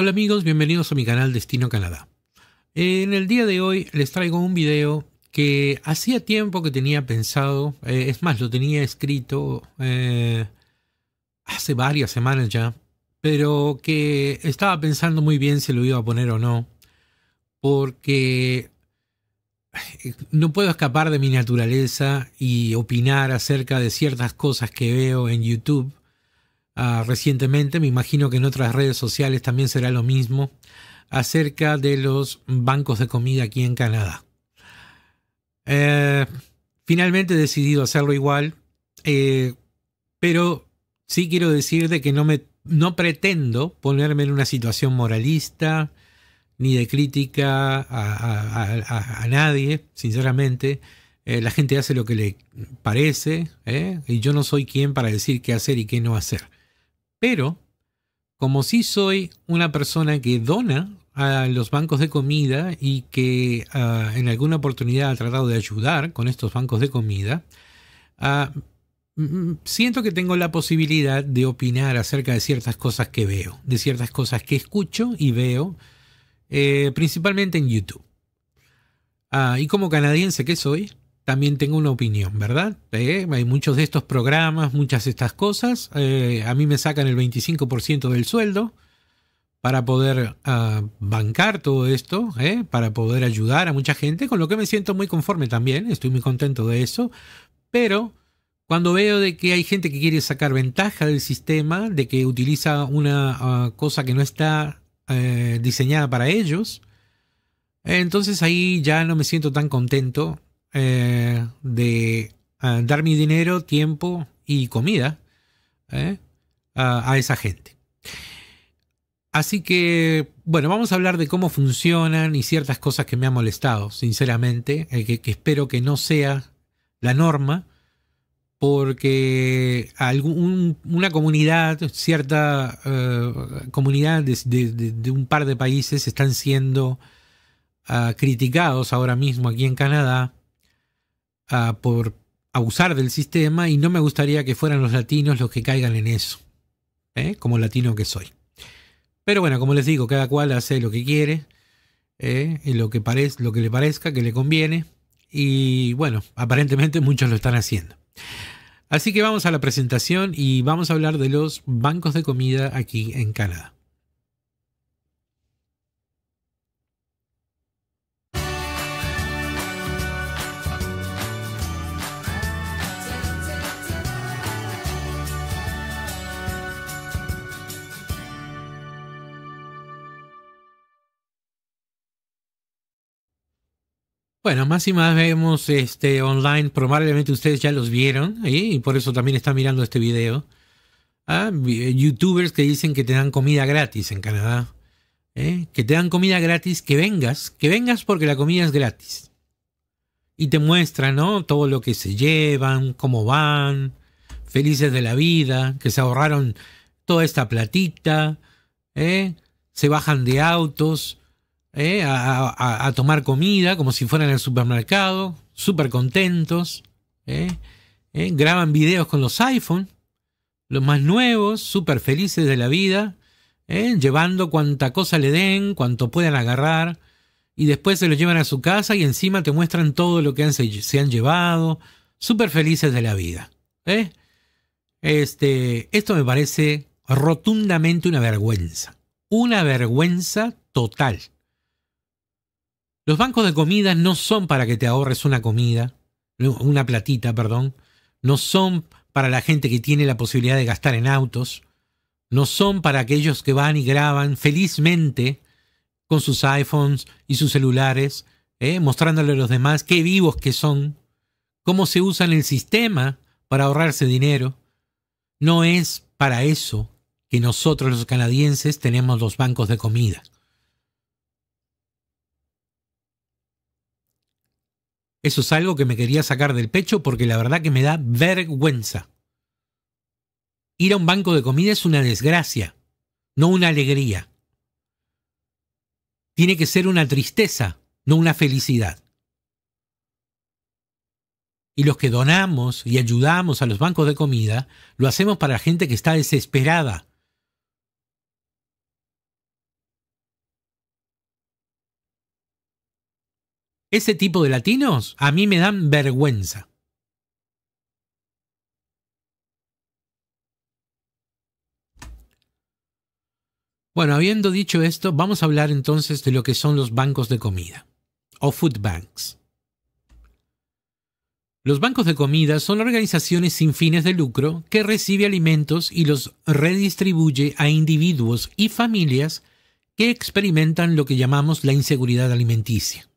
Hola amigos, bienvenidos a mi canal Destino Canadá. En el día de hoy les traigo un video que hacía tiempo que tenía pensado, eh, es más, lo tenía escrito eh, hace varias semanas ya, pero que estaba pensando muy bien si lo iba a poner o no, porque eh, no puedo escapar de mi naturaleza y opinar acerca de ciertas cosas que veo en YouTube Ah, recientemente, me imagino que en otras redes sociales también será lo mismo, acerca de los bancos de comida aquí en Canadá. Eh, finalmente he decidido hacerlo igual, eh, pero sí quiero decir que no, me, no pretendo ponerme en una situación moralista ni de crítica a, nadie, sinceramente. Eh, la gente hace lo que le parece y yo no soy quien para decir qué hacer y qué no hacer. Pero, como sí soy una persona que dona a los bancos de comida y que ah, en alguna oportunidad ha tratado de ayudar con estos bancos de comida, ah, mm, mm, siento que tengo la posibilidad de opinar acerca de ciertas cosas que veo, de ciertas cosas que escucho y veo, eh, principalmente en YouTube. Ah, y como canadiense que soy, también tengo una opinión, ¿verdad? Eh, hay muchos de estos programas, muchas de estas cosas. Eh, a mí me sacan el 25% del sueldo para poder ah, bancar todo esto, eh, para poder ayudar a mucha gente, con lo que me siento muy conforme también, estoy muy contento de eso, pero cuando veo de que hay gente que quiere sacar ventaja del sistema, de que utiliza una ah, cosa que no está diseñada para ellos, entonces ahí ya no me siento tan contento eh, de eh, dar mi dinero, tiempo y comida eh, a, esa gente. Así que, bueno, vamos a hablar de cómo funcionan y ciertas cosas que me han molestado, sinceramente, eh, que, espero que no sea la norma, porque una comunidad, cierta comunidad de, un par de países están siendo ah, criticados ahora mismo aquí en Canadá Ah, por abusar del sistema y no me gustaría que fueran los latinos los que caigan en eso, ¿eh? como latino que soy. Pero bueno, como les digo, cada cual hace lo que quiere, ¿eh? y lo, que lo que le parezca, que le conviene, y bueno, aparentemente muchos lo están haciendo. Así que vamos a la presentación y vamos a hablar de los bancos de comida aquí en Canadá. Bueno, más y más vemos este online, probablemente ustedes ya los vieron y por eso también están mirando este video. ¿Ah? Eh, youtubers que dicen que te dan comida gratis en Canadá. ¿eh? Que te dan comida gratis, que vengas, que vengas porque la comida es gratis. Y te muestran, ¿no? Todo lo que se llevan, cómo van, felices de la vida, que se ahorraron toda esta platita, ¿eh? se bajan de autos, ¿eh? a, tomar comida como si fueran el supermercado, súper contentos. ¿eh? ¿Eh? graban videos con los iPhone, los más nuevos, súper felices de la vida, llevando cuanta cosa le den, cuanto puedan agarrar. Y después se lo llevan a su casa y encima te muestran todo lo que se, han llevado, súper felices de la vida. Este, esto me parece rotundamente una vergüenza. Una vergüenza total. Los bancos de comida no son para que te ahorres una comida, una platita, perdón. No son para la gente que tiene la posibilidad de gastar en autos. No son para aquellos que van y graban felizmente con sus iPhones y sus celulares, eh, mostrándole a los demás qué vivos que son, cómo se usan el sistema para ahorrarse dinero. No es para eso que nosotros los canadienses tenemos los bancos de comida. Eso es algo que me quería sacar del pecho porque la verdad que me da vergüenza. Ir a un banco de comida es una desgracia, no una alegría. Tiene que ser una tristeza, no una felicidad. Y los que donamos y ayudamos a los bancos de comida, lo hacemos para la gente que está desesperada, Ese tipo de latinos a mí me dan vergüenza. Bueno, habiendo dicho esto, vamos a hablar entonces de lo que son los bancos de comida, o food banks. Los bancos de comida son organizaciones sin fines de lucro que recibe alimentos y los redistribuye a individuos y familias que experimentan lo que llamamos la inseguridad alimenticia.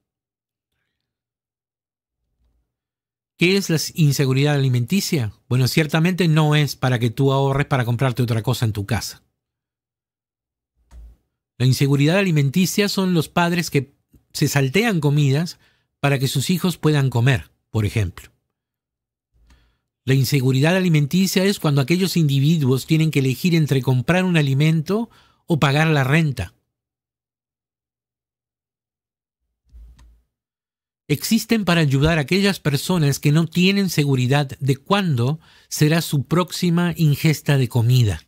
¿Qué es la inseguridad alimenticia? Bueno, ciertamente no es para que tú ahorres para comprarte otra cosa en tu casa. La inseguridad alimenticia son los padres que se saltean comidas para que sus hijos puedan comer, por ejemplo. La inseguridad alimenticia es cuando aquellos individuos tienen que elegir entre comprar un alimento o pagar la renta. existen para ayudar a aquellas personas que no tienen seguridad de cuándo será su próxima ingesta de comida.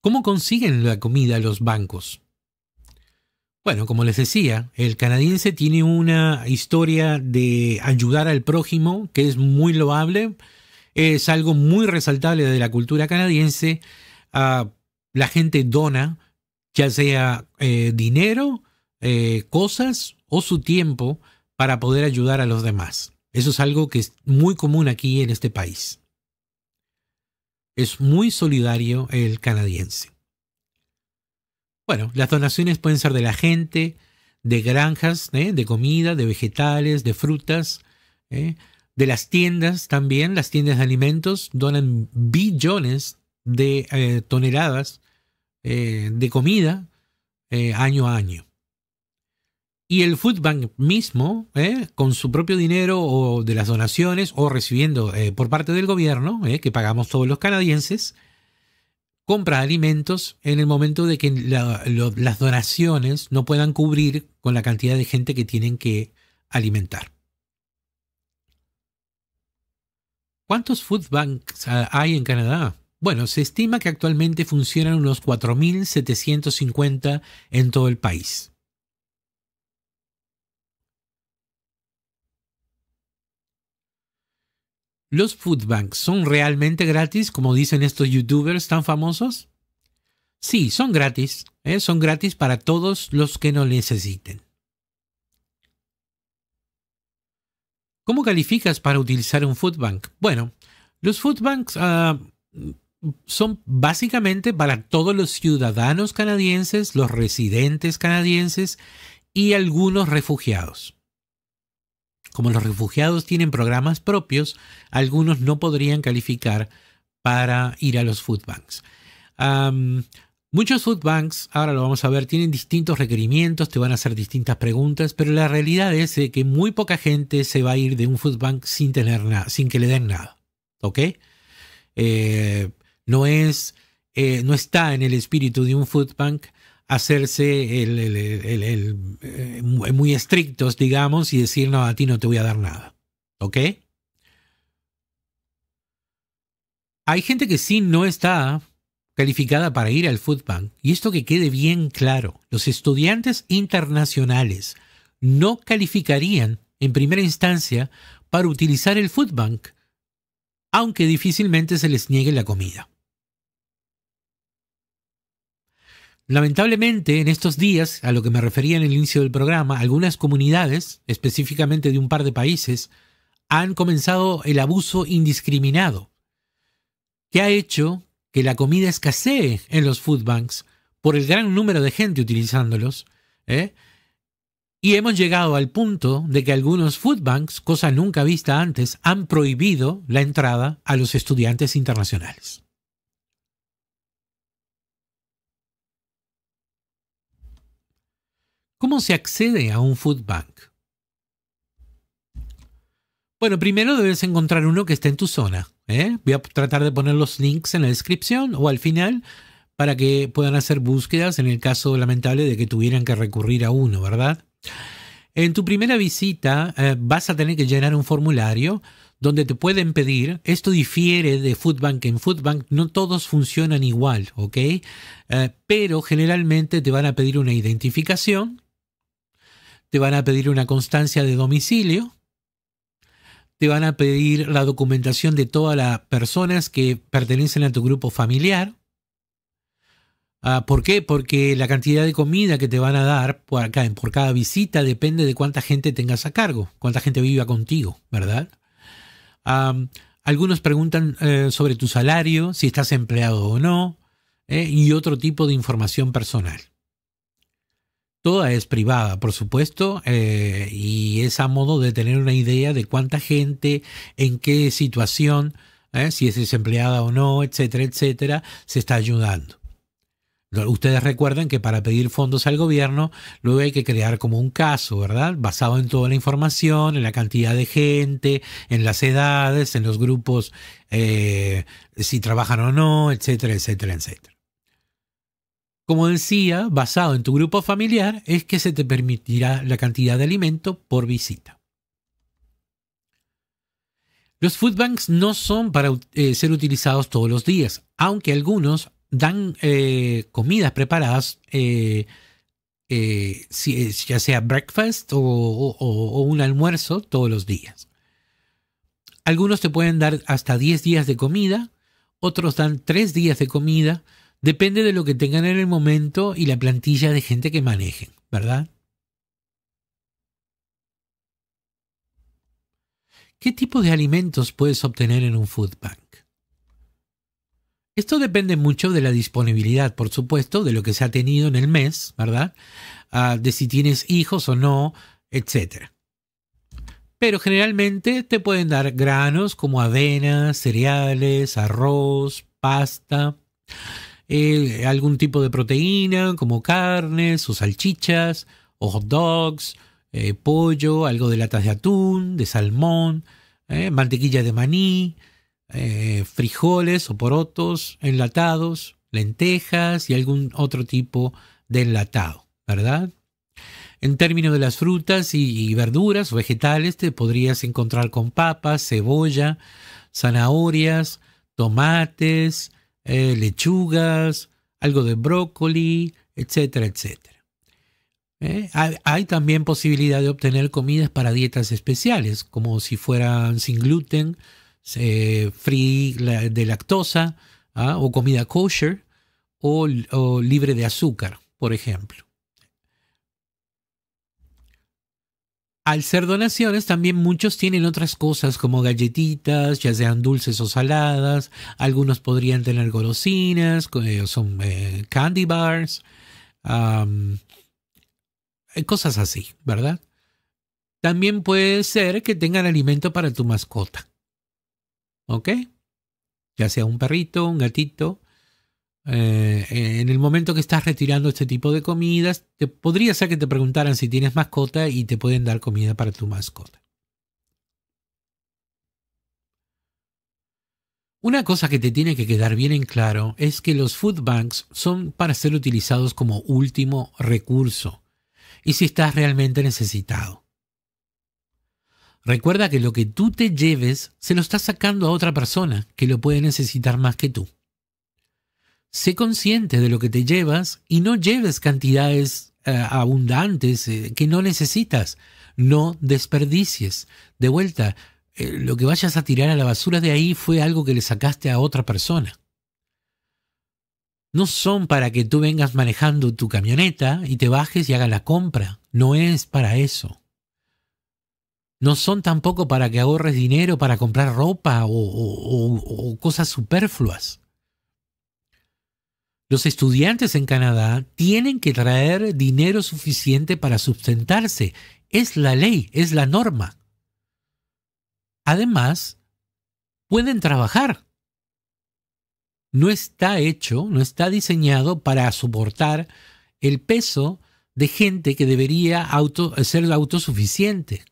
¿Cómo consiguen la comida los bancos? Bueno, como les decía, el canadiense tiene una historia de ayudar al prójimo que es muy loable, es algo muy resaltable de la cultura canadiense. Ah, la gente dona, ya sea eh, dinero, eh, cosas o su tiempo para poder ayudar a los demás. Eso es algo que es muy común aquí en este país. Es muy solidario el canadiense. Bueno, las donaciones pueden ser de la gente, de granjas, ¿eh? de comida, de vegetales, de frutas, de las tiendas también. Las tiendas de alimentos donan billones de toneladas eh, de comida eh, año a año. Y el food bank mismo, eh, con su propio dinero o de las donaciones o recibiendo por parte del gobierno, que pagamos todos los canadienses, compra alimentos en el momento de que las donaciones no puedan cubrir con la cantidad de gente que tienen que alimentar. ¿Cuántos food banks ah, hay en Canadá? Bueno, se estima que actualmente funcionan unos 4.750 en todo el país. ¿Los food banks son realmente gratis, como dicen estos youtubers tan famosos? Sí, son gratis. ¿eh? Son gratis para todos los que no necesiten. ¿Cómo calificas para utilizar un food bank? Bueno, los food banks ah, son básicamente para todos los ciudadanos canadienses, los residentes canadienses y algunos refugiados. Como los refugiados tienen programas propios, algunos no podrían calificar para ir a los food banks. muchos food banks, ahora lo vamos a ver, tienen distintos requerimientos, te van a hacer distintas preguntas, pero la realidad es que muy poca gente se va a ir de un food bank sin tener nada, sin que le den nada. ¿Ok? Eh, no es, eh, no está en el espíritu de un food bank hacerse eh, muy estrictos, digamos, y decir, no, a ti no te voy a dar nada. ¿Ok? Hay gente que sí no está calificada para ir al food bank. Y esto que quede bien claro, los estudiantes internacionales no calificarían en primera instancia para utilizar el food bank, aunque difícilmente se les niegue la comida. Lamentablemente, en estos días, a lo que me refería en el inicio del programa, algunas comunidades, específicamente de un par de países, han comenzado el abuso indiscriminado, que ha hecho que la comida escasee en los food banks por el gran número de gente utilizándolos, eh? y hemos llegado al punto de que algunos food banks, cosa nunca vista antes, han prohibido la entrada a los estudiantes internacionales. ¿Cómo se accede a un food bank? Bueno, primero debes encontrar uno que esté en tu zona. ¿eh? Voy a tratar de poner los links en la descripción o al final para que puedan hacer búsquedas en el caso lamentable de que tuvieran que recurrir a uno, ¿verdad? En tu primera visita eh, vas a tener que llenar un formulario donde te pueden pedir, esto difiere de food bank en food bank. no todos funcionan igual, ¿ok? Eh, pero generalmente te van a pedir una identificación, te van a pedir una constancia de domicilio, te van a pedir la documentación de todas las personas que pertenecen a tu grupo familiar. Ah, ¿Por qué? Porque la cantidad de comida que te van a dar por, acá, por cada visita depende de cuánta gente tengas a cargo, cuánta gente viva contigo, ¿verdad? algunos preguntan eh, sobre tu salario, si estás empleado o no, eh, y otro tipo de información personal. Toda es privada, por supuesto, eh, y es a modo de tener una idea de cuánta gente, en qué situación, eh, si es desempleada o no, etcétera, etcétera, se está ayudando. Ustedes recuerden que para pedir fondos al gobierno, luego hay que crear como un caso, ¿verdad? Basado en toda la información, en la cantidad de gente, en las edades, en los grupos, eh, si trabajan o no, etcétera, etcétera, etcétera como decía, basado en tu grupo familiar, es que se te permitirá la cantidad de alimento por visita. Los food banks no son para eh, ser utilizados todos los días, aunque algunos dan eh, comidas preparadas, eh, ya sea breakfast o, o un almuerzo todos los días. Algunos te pueden dar hasta 10 días de comida, otros dan 3 días de comida, Depende de lo que tengan en el momento y la plantilla de gente que manejen, ¿verdad? ¿Qué tipo de alimentos puedes obtener en un food bank? Esto depende mucho de la disponibilidad, por supuesto, de lo que se ha tenido en el mes, ¿verdad? Ah, de si tienes hijos o no, etc. Pero generalmente te pueden dar granos como avena, cereales, arroz, pasta. Eh, algún tipo de proteína, como carnes o salchichas, o hot dogs, eh, pollo, algo de latas de atún, de salmón, eh, mantequilla de maní, frijoles o porotos enlatados, lentejas y algún otro tipo de enlatado, ¿verdad? En términos de las frutas y, y verduras o vegetales, te podrías encontrar con papas, cebolla, zanahorias, tomates, eh, lechugas, algo de brócoli, etcétera, etcétera. Eh, hay, también posibilidad de obtener comidas para dietas especiales, como si fueran sin gluten, free de lactosa, ¿ah? o comida kosher, o libre de azúcar, por ejemplo. al ser donaciones, también muchos tienen otras cosas como galletitas, ya sean dulces o saladas. Algunos podrían tener golosinas, eh, son eh, candy bars, eh, cosas así, ¿verdad? También puede ser que tengan alimento para tu mascota. ¿Ok? Ya sea un perrito, un gatito, eh, en el momento que estás retirando este tipo de comidas, te, podría ser que te preguntaran si tienes mascota y te pueden dar comida para tu mascota. Una cosa que te tiene que quedar bien en claro es que los food banks son para ser utilizados como último recurso y si estás realmente necesitado. Recuerda que lo que tú te lleves se lo estás sacando a otra persona que lo puede necesitar más que tú sé consciente de lo que te llevas y no lleves cantidades eh, abundantes eh, que no necesitas. No desperdicies. De vuelta, eh, lo que vayas a tirar a la basura de ahí fue algo que le sacaste a otra persona. No son para que tú vengas manejando tu camioneta y te bajes y hagas la compra. No es para eso. No son tampoco para que ahorres dinero para comprar ropa o cosas superfluas. Los estudiantes en Canadá tienen que traer dinero suficiente para sustentarse. Es la ley, es la norma. Además, pueden trabajar. No está hecho, no está diseñado para soportar el peso de gente que debería auto, ser autosuficiente.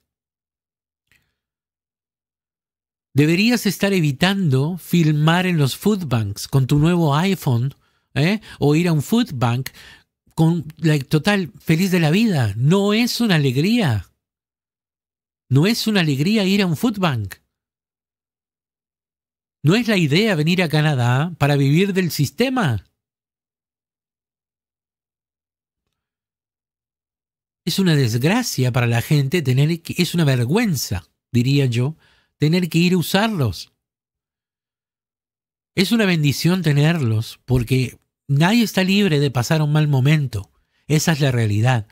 Deberías estar evitando filmar en los food banks con tu nuevo iPhone ¿eh? o ir a un food bank con la total feliz de la vida. No es una alegría. No es una alegría ir a un food bank. No es la idea venir a Canadá para vivir del sistema. Es una desgracia para la gente tener que, es una vergüenza, diría yo, tener que ir a usarlos. Es una bendición tenerlos porque nadie está libre de pasar un mal momento. Esa es la realidad.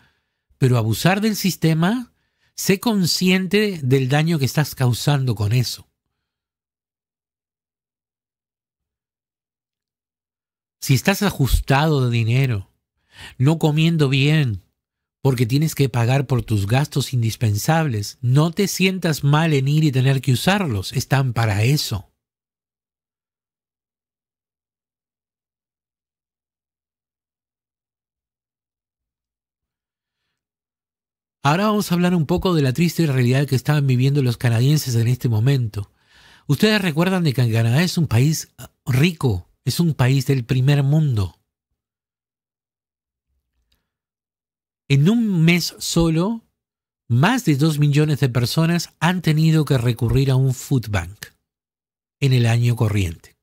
Pero abusar del sistema, sé consciente del daño que estás causando con eso. Si estás ajustado de dinero, no comiendo bien, porque tienes que pagar por tus gastos indispensables, no te sientas mal en ir y tener que usarlos, están para eso. Ahora vamos a hablar un poco de la triste realidad que estaban viviendo los canadienses en este momento. Ustedes recuerdan de que Canadá es un país ah, rico, es un país del primer mundo. En un mes solo, más de 2 millones de personas han tenido que recurrir a un food bank en el año corriente.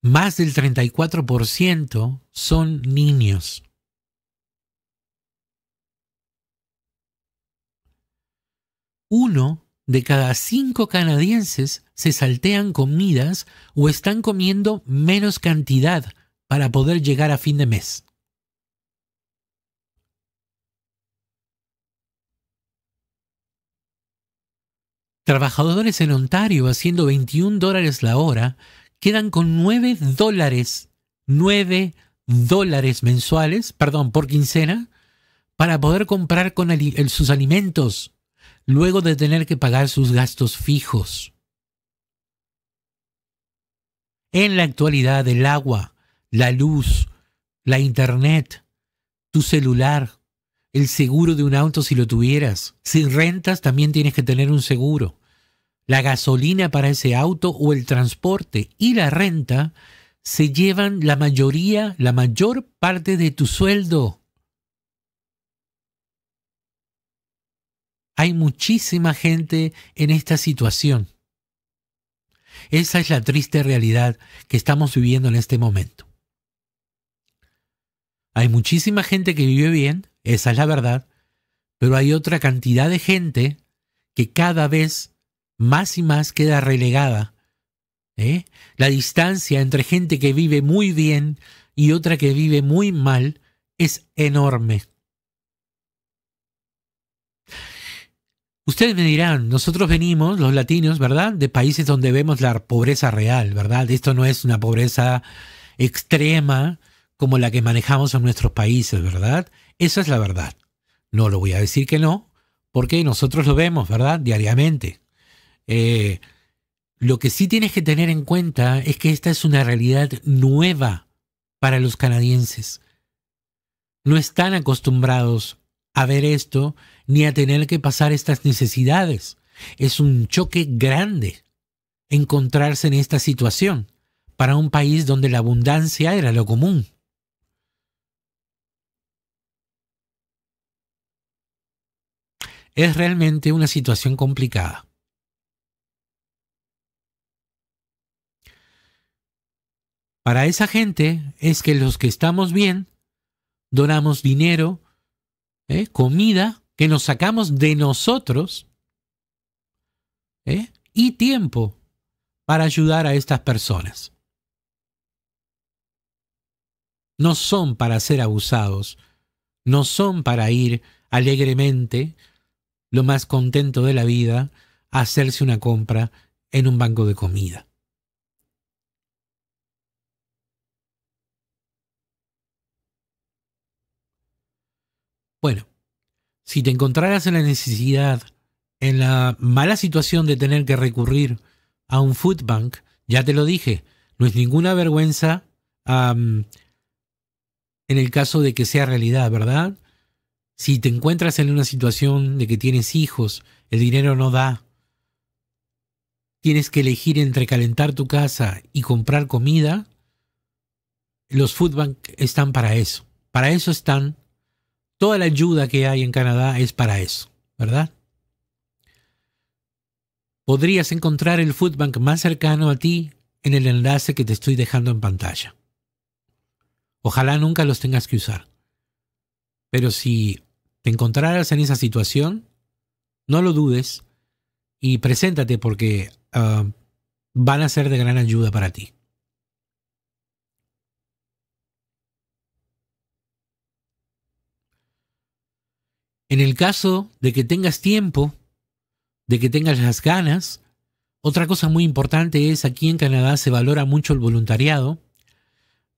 Más del 34% son niños. uno de cada cinco canadienses se saltean comidas o están comiendo menos cantidad para poder llegar a fin de mes. Trabajadores en Ontario haciendo 21 dólares la hora quedan con 9 dólares, 9 dólares mensuales, perdón, por quincena, para poder comprar con sus alimentos luego de tener que pagar sus gastos fijos. En la actualidad, el agua, la luz, la internet, tu celular, el seguro de un auto si lo tuvieras. Sin rentas también tienes que tener un seguro. La gasolina para ese auto o el transporte y la renta se llevan la mayoría, la mayor parte de tu sueldo. Hay muchísima gente en esta situación. Esa es la triste realidad que estamos viviendo en este momento. Hay muchísima gente que vive bien, esa es la verdad, pero hay otra cantidad de gente que cada vez más y más queda relegada. ¿eh? La distancia entre gente que vive muy bien y otra que vive muy mal es enorme. Ustedes me dirán, nosotros venimos, los latinos, ¿verdad?, de países donde vemos la pobreza real, ¿verdad? Esto no es una pobreza extrema como la que manejamos en nuestros países, ¿verdad? Esa es la verdad. No lo voy a decir que no, porque nosotros lo vemos, ¿verdad?, diariamente. Eh, lo que sí tienes que tener en cuenta es que esta es una realidad nueva para los canadienses. No están acostumbrados a ver esto ni a tener que pasar estas necesidades. Es un choque grande encontrarse en esta situación para un país donde la abundancia era lo común. Es realmente una situación complicada. Para esa gente es que los que estamos bien donamos dinero ¿eh? comida que nos sacamos de nosotros ¿eh? y tiempo para ayudar a estas personas. No son para ser abusados, no son para ir alegremente, lo más contento de la vida, a hacerse una compra en un banco de comida. Bueno, si te encontraras en la necesidad, en la mala situación de tener que recurrir a un food bank, ya te lo dije, no es ninguna vergüenza en el caso de que sea realidad, ¿verdad? Si te encuentras en una situación de que tienes hijos, el dinero no da, tienes que elegir entre calentar tu casa y comprar comida, los food bank están para eso. Para eso están toda la ayuda que hay en Canadá es para eso, ¿verdad? Podrías encontrar el food bank más cercano a ti en el enlace que te estoy dejando en pantalla. Ojalá nunca los tengas que usar. Pero si te encontraras en esa situación, no lo dudes y preséntate porque ah, van a ser de gran ayuda para ti. En el caso de que tengas tiempo, de que tengas las ganas, otra cosa muy importante es aquí en Canadá se valora mucho el voluntariado.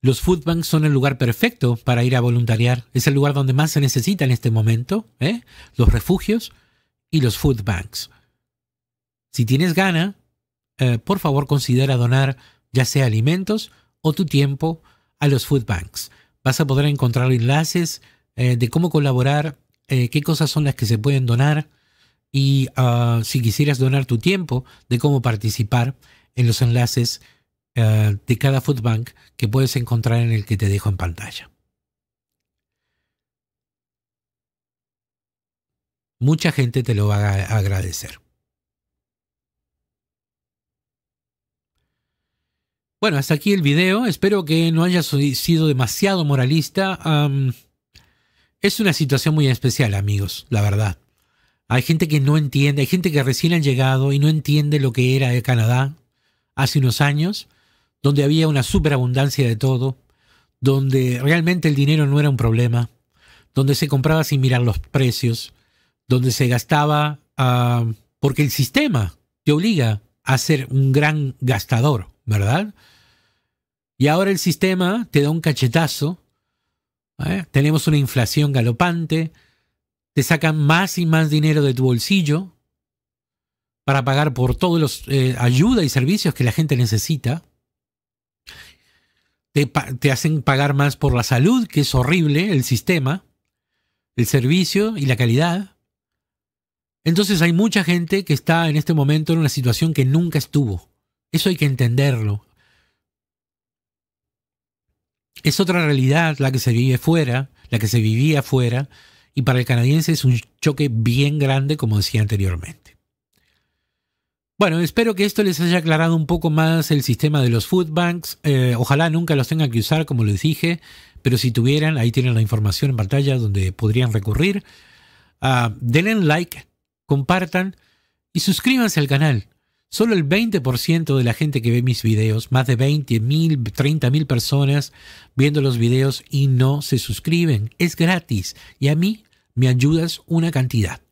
Los food banks son el lugar perfecto para ir a voluntariar. Es el lugar donde más se necesita en este momento, ¿eh? los refugios y los food banks. Si tienes gana, eh, por favor considera donar ya sea alimentos o tu tiempo a los food banks. Vas a poder encontrar enlaces eh, de cómo colaborar eh, qué cosas son las que se pueden donar y ah, si quisieras donar tu tiempo de cómo participar en los enlaces eh, de cada food bank que puedes encontrar en el que te dejo en pantalla. Mucha gente te lo va a agradecer. Bueno, hasta aquí el video. Espero que no haya sido demasiado moralista. Es una situación muy especial, amigos, la verdad. Hay gente que no entiende, hay gente que recién han llegado y no entiende lo que era Canadá hace unos años, donde había una superabundancia de todo, donde realmente el dinero no era un problema, donde se compraba sin mirar los precios, donde se gastaba ah, porque el sistema te obliga a ser un gran gastador, ¿verdad? Y ahora el sistema te da un cachetazo ¿eh? Tenemos una inflación galopante, te sacan más y más dinero de tu bolsillo para pagar por todos los ayudas eh, ayuda y servicios que la gente necesita. te hacen pagar más por la salud, que es horrible, el sistema, el servicio y la calidad. Entonces hay mucha gente que está en este momento en una situación que nunca estuvo. Eso hay que entenderlo, es otra realidad la que se vive fuera, la que se vivía fuera, y para el canadiense es un choque bien grande, como decía anteriormente. Bueno, espero que esto les haya aclarado un poco más el sistema de los food banks. Eh, ojalá nunca los tengan que usar, como les dije, pero si tuvieran, ahí tienen la información en pantalla donde podrían recurrir. Ah, denle like, compartan y suscríbanse al canal. Solo el 20% de la gente que ve mis videos, más de 20.000, 30.000 personas viendo los videos y no se suscriben. Es gratis y a mí me ayudas una cantidad.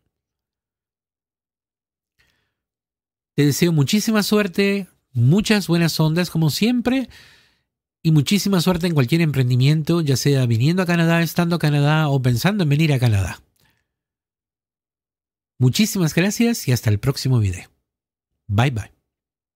Te deseo muchísima suerte, muchas buenas ondas como siempre y muchísima suerte en cualquier emprendimiento, ya sea viniendo a Canadá, estando a Canadá o pensando en venir a Canadá. Muchísimas gracias y hasta el próximo video. Bye bye.